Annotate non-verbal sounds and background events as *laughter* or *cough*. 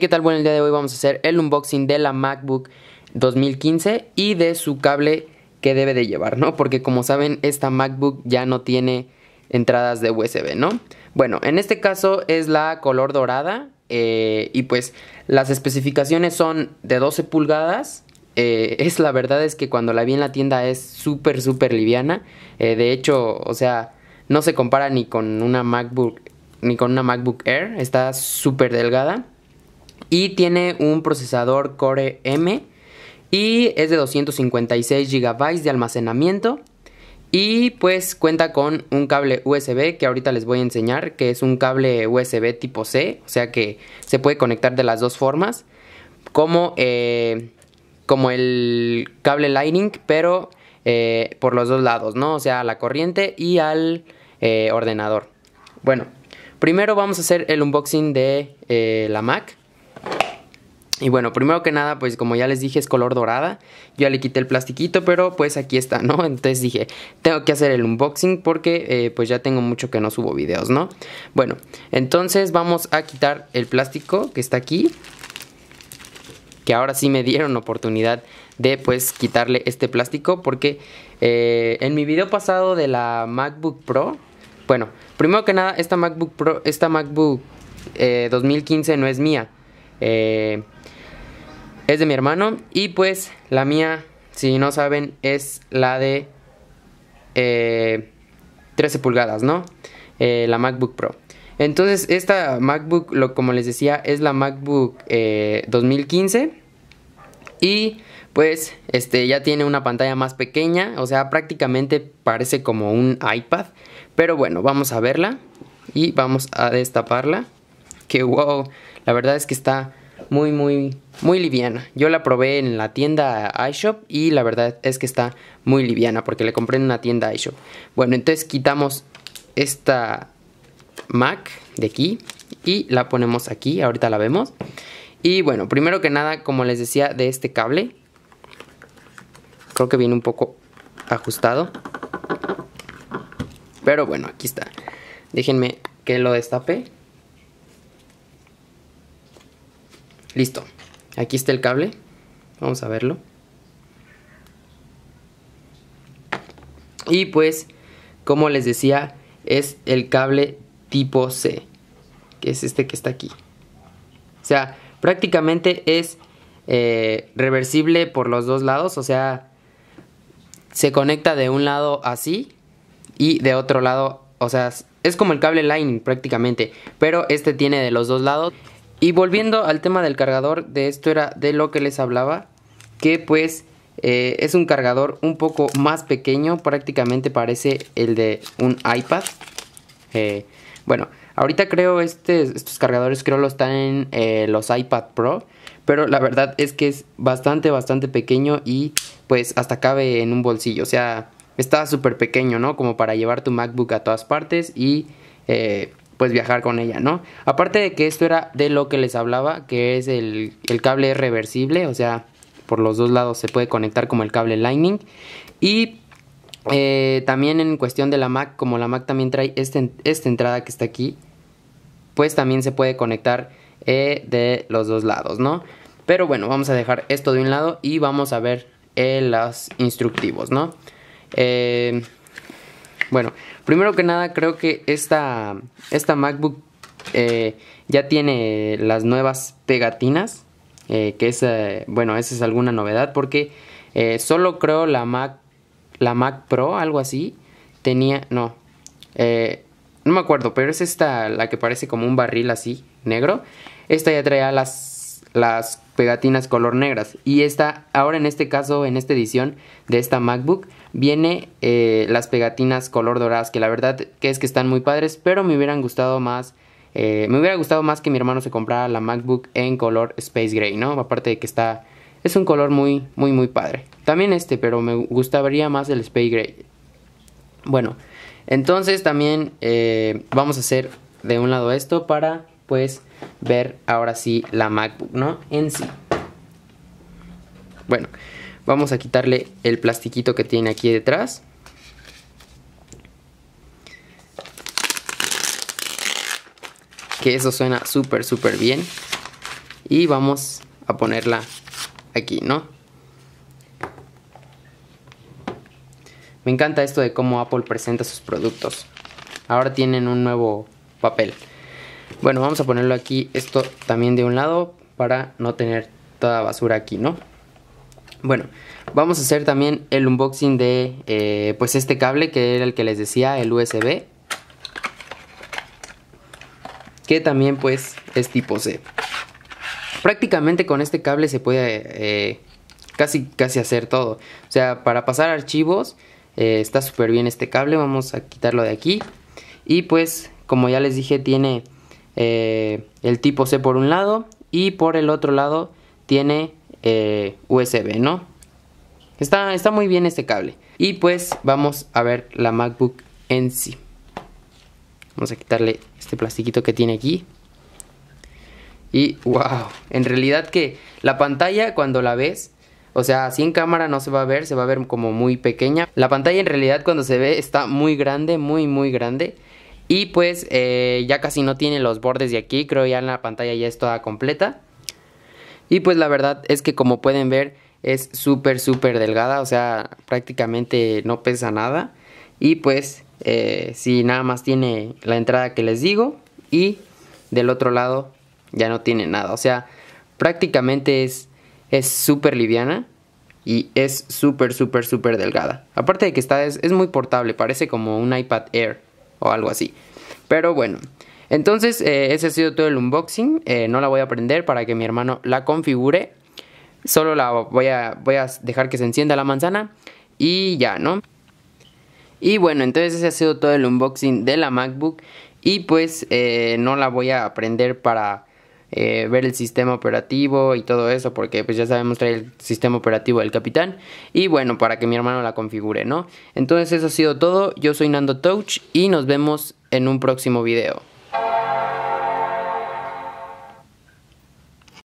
¿qué tal? Bueno, el día de hoy vamos a hacer el unboxing de la MacBook 2015 y de su cable que debe de llevar, ¿no? Porque como saben, esta MacBook ya no tiene entradas de USB, ¿no? Bueno, en este caso es la color dorada eh, y pues las especificaciones son de 12 pulgadas. Eh, *laughs* es la verdad es que cuando la vi en la tienda es súper, súper liviana. Eh, de hecho, o sea, no se compara ni con una MacBook, ni con una MacBook Air. Está súper delgada. Y tiene un procesador Core M y es de 256 GB de almacenamiento. Y pues cuenta con un cable USB que ahorita les voy a enseñar, que es un cable USB tipo C, o sea que se puede conectar de las dos formas, como, eh, el cable Lightning, pero eh, por los dos lados, ¿no? O sea, a la corriente y al eh, ordenador. Bueno, primero vamos a hacer el unboxing de la Mac. Y bueno, primero que nada, pues como ya les dije, es color dorada. Yo ya le quité el plastiquito, pero pues aquí está, ¿no? *laughs* Entonces dije, tengo que hacer el unboxing porque eh, pues ya tengo mucho que no subo videos, ¿no? Bueno, entonces vamos a quitar el plástico que está aquí. Que ahora sí me dieron oportunidad de pues quitarle este plástico porque eh, en mi video pasado de la MacBook Pro... Bueno, primero que nada, esta MacBook Pro, esta MacBook 2015 eh, no es mía eh, es de mi hermano. Y pues la mía, si no saben, es la de 13 eh, pulgadas, ¿no? Eh, la MacBook Pro. Entonces esta MacBook, lo, como les decía, es la MacBook 2015. Y pues este ya tiene una pantalla más pequeña, o sea, prácticamente parece como un iPad, pero bueno, vamos a verla y vamos a destaparla. Que wow, la verdad es que está muy, muy, muy liviana. Yo la probé en la tienda iShop y la verdad es que está muy liviana porque le compré en una tienda iShop. Bueno, entonces quitamos esta Mac de aquí y la ponemos aquí, ahorita la vemos. Y bueno, primero que nada, como les decía, de este cable, creo que viene un poco ajustado. Pero bueno, aquí está. Déjenme que lo destape. Listo. Aquí está el cable. Vamos a verlo. Y pues, como les decía, es el cable tipo C. Que es este que está aquí. O sea, prácticamente es eh, reversible por los dos lados. O sea, se conecta de un lado así y de otro lado, o sea, es como el cable line prácticamente, pero este tiene de los dos lados y volviendo al tema del cargador, de esto era de lo que les hablaba, que pues eh, es un cargador un poco más pequeño, prácticamente parece el de un iPad. Eh, bueno, ahorita creo este, estos cargadores creo lo están en eh, los iPad Pro, pero la verdad es que es bastante, bastante pequeño y pues hasta cabe en un bolsillo, o sea, está súper pequeño, ¿no? Como para llevar tu MacBook a todas partes y pues viajar con ella, ¿no? Aparte de que esto era de lo que les hablaba, que es el, cable reversible, o sea, por los dos lados se puede conectar como el cable Lightning. Y eh, también en cuestión de la Mac, como la Mac también trae este, esta entrada que está aquí, pues también se puede conectar eh, de los dos lados, ¿no? Pero bueno, vamos a dejar esto de un lado y vamos a ver eh, los instructivos, ¿no? Eh, bueno, primero que nada creo que esta, esta MacBook eh, ya tiene las nuevas pegatinas, eh, que es, eh, bueno, esa es alguna novedad porque solo creo la Mac, la Mac Pro, algo así, tenía, no, no me acuerdo, pero es esta la que parece como un barril así, negro. Esta ya traía las, las pegatinas color negras. Y esta, ahora en este caso, en esta edición de esta MacBook, viene eh, las pegatinas color doradas, que la verdad que es que están muy padres, pero me hubieran gustado más. Eh, me hubiera gustado más que mi hermano se comprara la MacBook en color Space Gray, ¿no? Aparte de que está. Es un color muy, muy, muy padre. También este, pero me gustaría más el Space Gray. Bueno, entonces también eh, vamos a hacer de un lado esto para, pues, ver ahora sí la MacBook, ¿no? En sí. Bueno, vamos a quitarle el plastiquito que tiene aquí detrás. Que eso suena súper, súper bien. Y vamos a ponerla aquí, ¿no? Me encanta esto de cómo Apple presenta sus productos. Ahora tienen un nuevo papel. Bueno, vamos a ponerlo aquí, esto también de un lado, para no tener toda basura aquí, ¿no? Bueno, vamos a hacer también el unboxing de eh, pues este cable que era el que les decía, el USB. Que también pues es tipo C. Prácticamente con este cable se puede eh, casi, casi hacer todo. O sea, para pasar archivos eh, está súper bien este cable. Vamos a quitarlo de aquí. Y pues como ya les dije tiene eh, el tipo C por un lado y por el otro lado tiene eh, USB, ¿no? Está, está muy bien este cable. Y pues vamos a ver la MacBook en sí. Vamos a quitarle este plastiquito que tiene aquí. Y wow, en realidad que la pantalla cuando la ves, o sea, sin cámara no se va a ver, se va a ver como muy pequeña. La pantalla en realidad cuando se ve está muy grande, muy muy grande. Y pues eh, ya casi no tiene los bordes de aquí, creo ya en la pantalla ya es toda completa. Y pues la verdad es que como pueden ver es súper súper delgada, o sea prácticamente no pesa nada. Y pues eh, si nada más tiene la entrada que les digo y del otro lado ya no tiene nada. O sea prácticamente es súper liviana y es súper súper súper delgada. Aparte de que está es, es muy portable, parece como un iPad Air o algo así. Pero bueno, entonces eh, ese ha sido todo el unboxing. Eh, no la voy a prender para que mi hermano la configure. Solo la voy a, voy a dejar que se encienda la manzana y ya, ¿no? Y bueno, entonces ese ha sido todo el unboxing de la MacBook. Y pues eh, no la voy a prender para eh, ver el sistema operativo y todo eso, porque pues ya sabemos traer el sistema operativo del capitán. Y bueno, para que mi hermano la configure, ¿no? Entonces eso ha sido todo, yo soy Nando Touch y nos vemos en un próximo video.